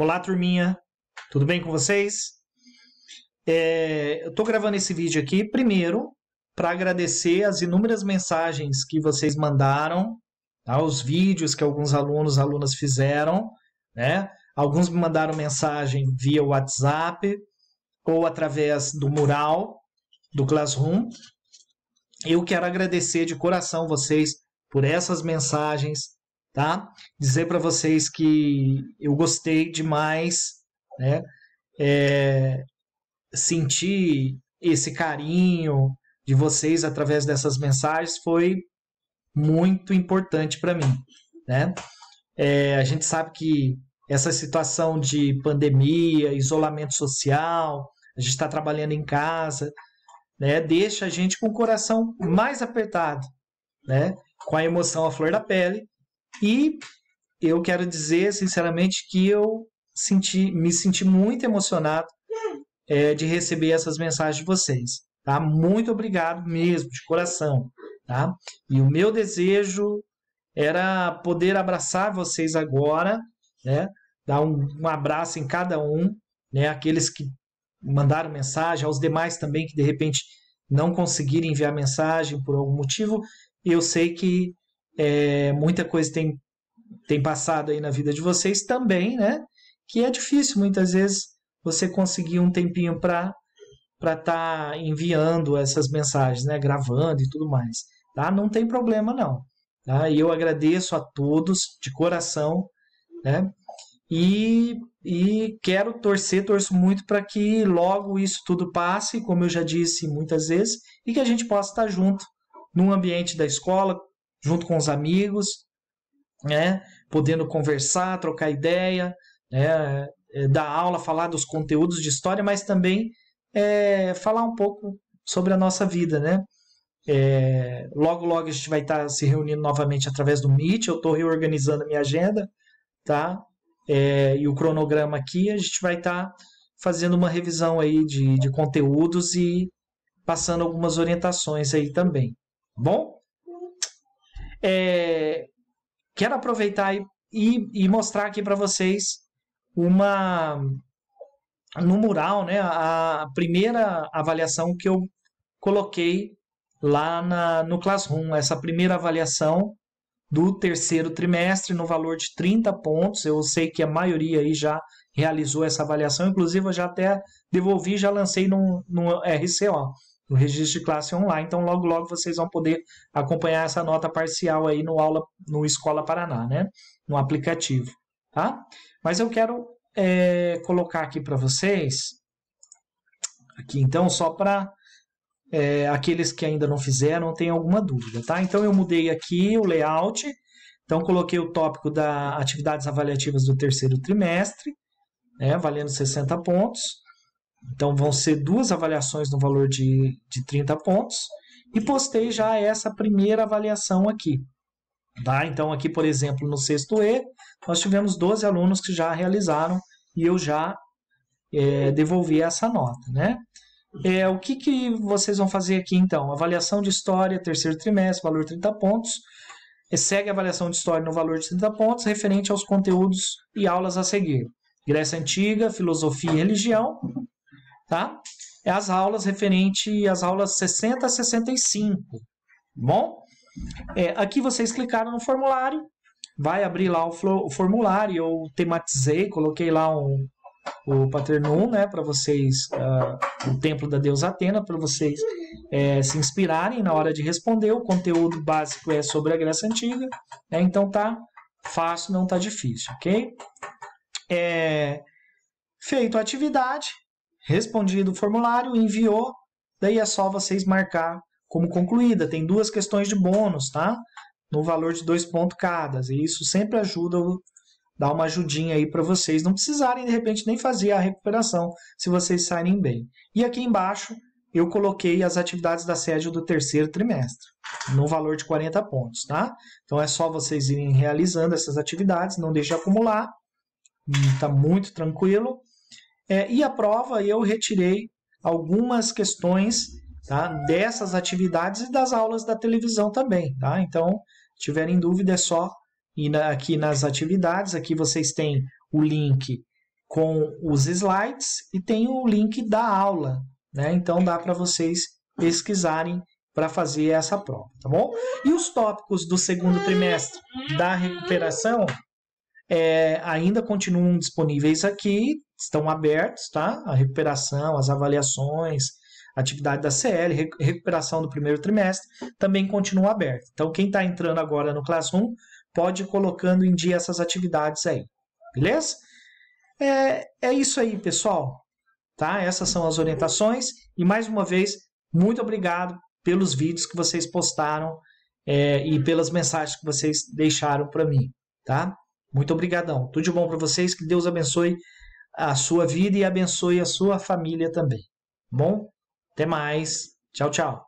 Olá, turminha. Tudo bem com vocês? É, eu estou gravando esse vídeo aqui primeiro para agradecer as inúmeras mensagens que vocês mandaram, tá? os vídeos que alguns alunos alunas fizeram, né? Alguns me mandaram mensagem via WhatsApp ou através do mural do Classroom. Eu quero agradecer de coração vocês por essas mensagens, tá? Dizer para vocês que eu gostei demais, né? É, sentir esse carinho de vocês através dessas mensagens foi muito importante para mim, né? É, a gente sabe que essa situação de pandemia, isolamento social, a gente está trabalhando em casa, né? Deixa a gente com o coração mais apertado, né? Com a emoção à flor da pele, e eu quero dizer, sinceramente, que eu senti, me senti muito emocionado é, de receber essas mensagens de vocês. Tá? Muito obrigado mesmo, de coração. Tá? E o meu desejo era poder abraçar vocês agora, né? dar um, um abraço em cada um, né? aqueles que mandaram mensagem, aos demais também que de repente não conseguiram enviar mensagem por algum motivo. Eu sei que é, muita coisa tem, tem passado aí na vida de vocês também, né? Que é difícil muitas vezes você conseguir um tempinho para para estar tá enviando essas mensagens, né? Gravando e tudo mais, tá? Não tem problema não, tá? E eu agradeço a todos de coração, né? E, e quero torcer, torço muito para que logo isso tudo passe, como eu já disse muitas vezes, e que a gente possa estar tá junto num ambiente da escola, junto com os amigos, né? Podendo conversar, trocar ideia, né? É, dar aula, falar dos conteúdos de história, mas também é, falar um pouco sobre a nossa vida, né? É, logo, logo a gente vai estar se reunindo novamente através do Meet. Eu estou reorganizando a minha agenda, tá? É, e o cronograma aqui. A gente vai estar fazendo uma revisão aí de, de conteúdos e passando algumas orientações aí também. Tá bom? É, quero aproveitar e, e, e mostrar aqui para vocês uma no mural, né, a primeira avaliação que eu coloquei lá na, no Classroom, essa primeira avaliação do terceiro trimestre no valor de 30 pontos. Eu sei que a maioria aí já realizou essa avaliação, inclusive eu já até devolvi, já lancei no, no RCO no registro de classe online. Então, logo, logo vocês vão poder acompanhar essa nota parcial aí no aula, no Escola Paraná, né? No aplicativo, tá? Mas eu quero é, colocar aqui para vocês, aqui então, só para é, aqueles que ainda não fizeram, tem alguma dúvida, tá? Então, eu mudei aqui o layout, então coloquei o tópico da atividades avaliativas do terceiro trimestre, né? Valendo 60 pontos. Então vão ser duas avaliações no valor de, de 30 pontos e postei já essa primeira avaliação aqui. Tá? Então aqui, por exemplo, no sexto E, nós tivemos 12 alunos que já realizaram e eu já é, devolvi essa nota. Né? É, o que, que vocês vão fazer aqui então? Avaliação de história, terceiro trimestre, valor 30 pontos. E é, segue a avaliação de história no valor de 30 pontos, referente aos conteúdos e aulas a seguir. Grécia Antiga, Filosofia e Religião, tá? É as aulas referente às aulas 60 a 65, bom? É, aqui vocês clicaram no formulário, vai abrir lá o, o formulário, eu tematizei, coloquei lá um, o Paternum, né, para vocês, uh, o templo da deusa Atena, para vocês é, se inspirarem na hora de responder. O conteúdo básico é sobre a Grécia Antiga, né, então tá fácil, não tá difícil, ok? É, feito a atividade, respondido o formulário, enviou, daí é só vocês marcar como concluída. Tem duas questões de bônus, tá? No valor de dois pontos cada. E isso sempre ajuda, dá uma ajudinha aí para vocês não precisarem, de repente, nem fazer a recuperação se vocês saírem bem. E aqui embaixo eu coloquei as atividades da sede do terceiro trimestre, no valor de 40 pontos, tá? Então é só vocês irem realizando essas atividades, não deixe de acumular, Está hum, muito tranquilo. É, e a prova eu retirei algumas questões tá, dessas atividades e das aulas da televisão também. Tá? Então, tiverem dúvida, é só ir na, aqui nas atividades. Aqui vocês têm o link com os slides e tem o link da aula. Né? Então, dá para vocês pesquisarem para fazer essa prova, tá bom? E os tópicos do segundo trimestre da recuperação é, ainda continuam disponíveis aqui, estão abertos, tá? A recuperação, as avaliações, atividade da CL, recuperação do primeiro trimestre, também continua aberta. Então, quem está entrando agora no Classroom, pode ir colocando em dia essas atividades aí, beleza? É, é isso aí, pessoal. Tá? Essas são as orientações. E mais uma vez, muito obrigado pelos vídeos que vocês postaram é, e pelas mensagens que vocês deixaram para mim. Tá? Muito obrigadão. Tudo de bom para vocês, que Deus abençoe a sua vida e abençoe a sua família também. Bom, até mais. Tchau, tchau.